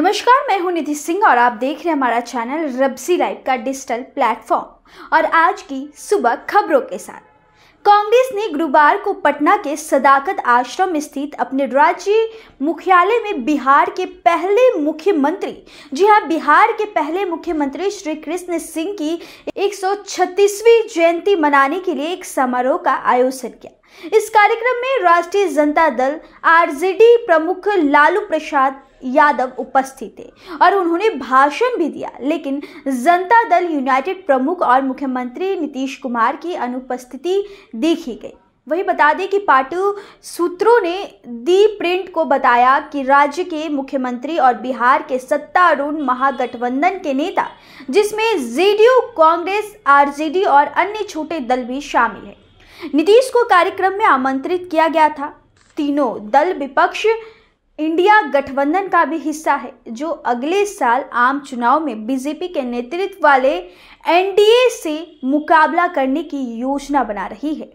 नमस्कार मैं हूं निधि सिंह और आप देख रहे हैं हमारा चैनल रब्सी लाइव का डिजिटल प्लेटफॉर्म और आज की सुबह खबरों के साथ कांग्रेस ने गुरुवार को पटना के सदाकत आश्रम स्थित अपने राज्य मुख्यालय में बिहार के पहले मुख्यमंत्री जी हां बिहार के पहले मुख्यमंत्री श्री कृष्ण सिंह की 136वीं जयंती मनाने के लिए एक समारोह का आयोजन किया इस कार्यक्रम में राष्ट्रीय जनता दल आरजेडी प्रमुख लालू प्रसाद यादव उपस्थित थे और उन्होंने भाषण भी दिया लेकिन जनता दल यूनाइटेड प्रमुख और मुख्यमंत्री नीतीश कुमार की अनुपस्थिति देखी गई वही बता दें कि पार्टी सूत्रों ने दी प्रिंट को बताया कि राज्य के मुख्यमंत्री और बिहार के सत्तारूढ़ महागठबंधन के नेता जिसमें जेडीयू कांग्रेस आरजेडी और अन्य छोटे दल भी शामिल हैं नीतीश को कार्यक्रम में आमंत्रित किया गया था तीनों दल विपक्ष इंडिया गठबंधन का भी हिस्सा है जो अगले साल आम चुनाव में बीजेपी के नेतृत्व वाले एनडीए से मुकाबला करने की योजना बना रही है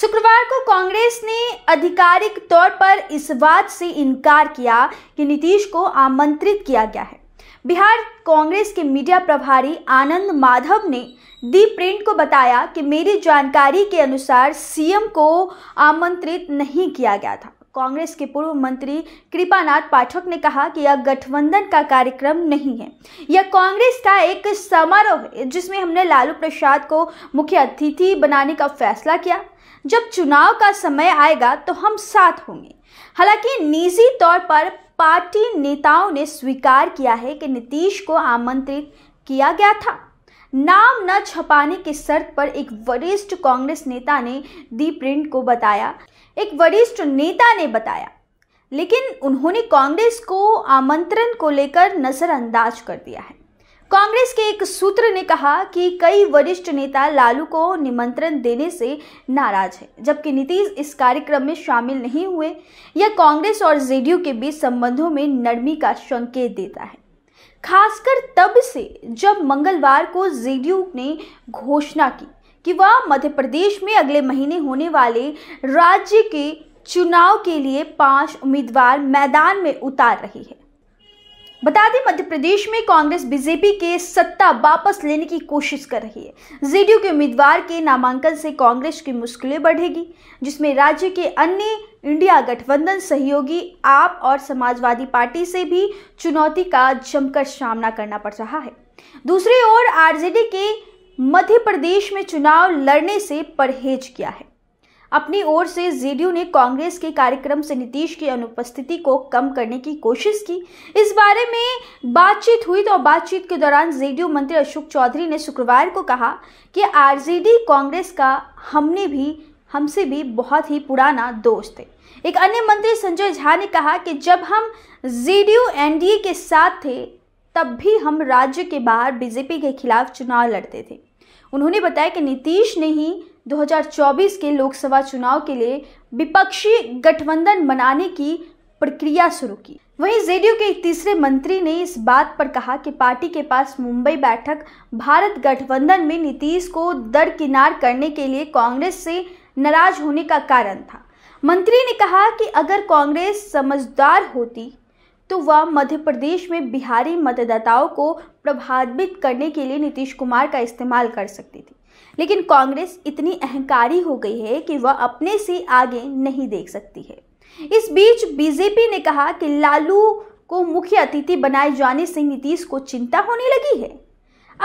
शुक्रवार को कांग्रेस ने आधिकारिक तौर पर इस बात से इनकार किया कि नीतीश को आमंत्रित किया गया है बिहार कांग्रेस के मीडिया प्रभारी आनंद माधव ने दी प्रिंट को बताया कि मेरी जानकारी के अनुसार सीएम को आमंत्रित नहीं किया गया था कांग्रेस के पूर्व मंत्री कृपानाथ पाठक ने कहा कि यह गठबंधन का कार्यक्रम नहीं है यह कांग्रेस का एक समारोह है जिसमें हमने लालू प्रसाद को मुख्य अतिथि बनाने का फैसला किया जब चुनाव का समय आएगा तो हम साथ होंगे हालांकि निजी तौर पर पार्टी नेताओं ने स्वीकार किया है कि नीतीश को आमंत्रित किया गया था नाम न छपाने की शर्त पर एक वरिष्ठ कांग्रेस नेता ने दी प्रिंट को बताया एक वरिष्ठ नेता ने बताया लेकिन उन्होंने कांग्रेस को आमंत्रण को लेकर नज़रअंदाज कर दिया है कांग्रेस के एक सूत्र ने कहा कि कई वरिष्ठ नेता लालू को निमंत्रण देने से नाराज है जबकि नीतीश इस कार्यक्रम में शामिल नहीं हुए यह कांग्रेस और जेडीयू के बीच संबंधों में नरमी का संकेत देता है खासकर तब से जब मंगलवार को जेडीयू ने घोषणा की कि वह मध्य प्रदेश में अगले महीने होने वाले राज्य के चुनाव के लिए पांच उम्मीदवार मैदान में उतार रही है बता दें मध्य प्रदेश में कांग्रेस बीजेपी के सत्ता वापस लेने की कोशिश कर रही है जेडीयू के उम्मीदवार के नामांकन से कांग्रेस की मुश्किलें बढ़ेगी जिसमें राज्य के अन्य इंडिया गठबंधन सहयोगी आप और समाजवादी पार्टी से भी चुनौती का जमकर सामना करना पड़ रहा है दूसरी ओर आरजेडी के मध्य प्रदेश में चुनाव लड़ने से परहेज किया है अपनी ओर से जेडीयू ने कांग्रेस के कार्यक्रम से नीतीश की अनुपस्थिति को कम करने की कोशिश की इस बारे में बातचीत हुई तो बातचीत के दौरान जेडीयू मंत्री अशोक चौधरी ने शुक्रवार को कहा कि आरजेडी कांग्रेस का हमने भी हमसे भी बहुत ही पुराना दोस्त है एक अन्य मंत्री संजय झा ने कहा कि जब हम जेडीयू एनडीए के साथ थे तब भी हम राज्य के बाहर बीजेपी के खिलाफ चुनाव लड़ते थे उन्होंने बताया कि नीतीश ने ही 2024 के लोकसभा चुनाव के लिए विपक्षी गठबंधन बनाने की प्रक्रिया शुरू की वहीं जेडीयू के तीसरे मंत्री ने इस बात पर कहा कि पार्टी के पास मुंबई बैठक भारत गठबंधन में नीतीश को दरकिनार करने के लिए कांग्रेस से नाराज होने का कारण था मंत्री ने कहा कि अगर कांग्रेस समझदार होती तो वह मध्य प्रदेश में बिहारी मतदाताओं को प्रभावित करने के लिए नीतीश कुमार का इस्तेमाल कर सकती थी लेकिन कांग्रेस इतनी अहंकारी हो गई है कि वह अपने से आगे नहीं देख सकती है इस बीच बीजेपी ने कहा कि लालू को मुख्य अतिथि बनाए जाने से नीतीश को चिंता होने लगी है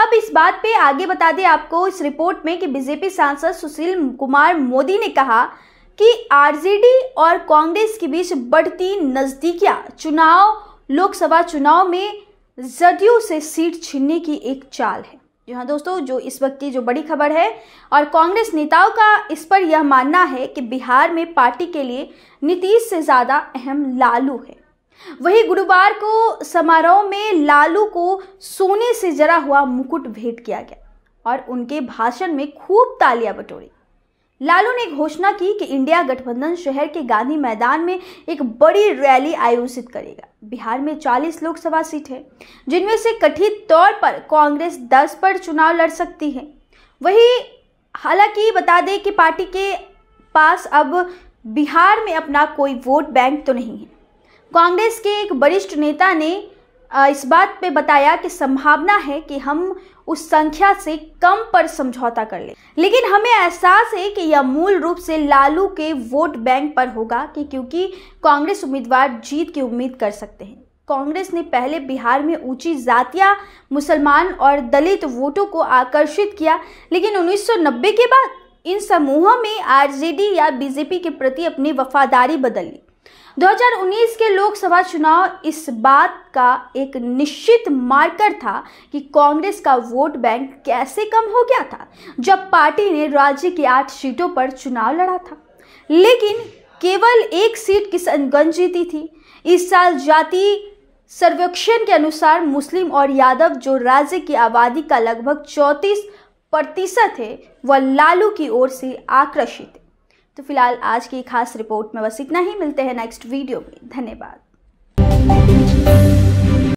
अब इस बात पे आगे बता दें आपको इस रिपोर्ट में कि बीजेपी सांसद सुशील कुमार मोदी ने कहा कि आरजेडी और कांग्रेस के बीच बढ़ती नजदीकियां चुनाव लोकसभा चुनाव में जदयू से सीट छीनने की एक चाल है जी हाँ दोस्तों जो इस वक्त की जो बड़ी खबर है और कांग्रेस नेताओं का इस पर यह मानना है कि बिहार में पार्टी के लिए नीतीश से ज़्यादा अहम लालू है वही गुरुवार को समारोह में लालू को सोने से जरा हुआ मुकुट भेंट किया गया और उनके भाषण में खूब तालियां बटोरी लालू ने घोषणा की कि इंडिया गठबंधन शहर के गांधी मैदान में एक बड़ी रैली आयोजित करेगा बिहार में 40 लोकसभा सीट है जिनमें से कथित तौर पर कांग्रेस 10 पर चुनाव लड़ सकती है वही हालांकि बता दें कि पार्टी के पास अब बिहार में अपना कोई वोट बैंक तो नहीं है कांग्रेस के एक वरिष्ठ नेता ने इस बात पे बताया कि संभावना है कि हम उस संख्या से कम पर समझौता कर ले। लेकिन हमें एहसास है कि यह मूल रूप से लालू के वोट बैंक पर होगा कि क्योंकि कांग्रेस उम्मीदवार जीत की उम्मीद कर सकते हैं कांग्रेस ने पहले बिहार में ऊंची जातिया मुसलमान और दलित वोटों को आकर्षित किया लेकिन 1990 के बाद इन समूहों में आरजेडी या बीजेपी के प्रति अपनी वफादारी बदल ली 2019 के लोकसभा चुनाव इस बात का एक निश्चित मार्कर था कि कांग्रेस का वोट बैंक कैसे कम हो गया था जब पार्टी ने राज्य की आठ सीटों पर चुनाव लड़ा था लेकिन केवल एक सीट किशनगंज जीती थी इस साल जाति सर्वेक्षण के अनुसार मुस्लिम और यादव जो राज्य की आबादी का लगभग चौंतीस प्रतिशत है वह लालू की ओर से आकर्षित है तो फिलहाल आज की खास रिपोर्ट में बस इतना ही मिलते हैं नेक्स्ट वीडियो में धन्यवाद